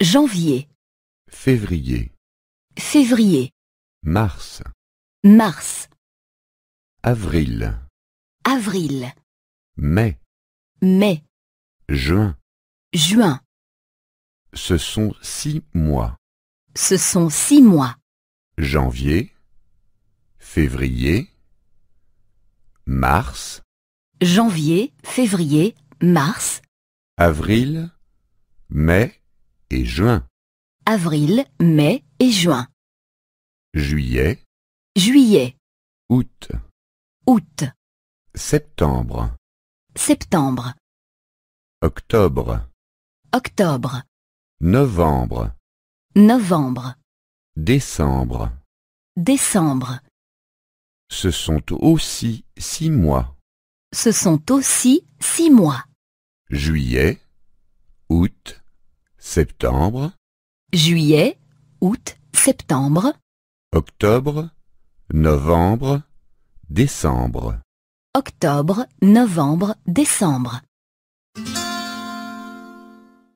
Janvier. Février. Février. Mars. Mars. Avril. Avril. Mai. Mai. Juin. Juin. Ce sont six mois. Ce sont six mois. Janvier. Février. Mars. Janvier, février, mars. Avril mai et juin. Avril, mai et juin. Juillet. Juillet. Août. Août. Septembre. Septembre. Octobre. Octobre. Novembre. Novembre. Décembre. Décembre. Ce sont aussi six mois. Ce sont aussi six mois. Juillet, août, septembre, juillet, août, septembre, octobre, novembre, décembre. Octobre, novembre, décembre.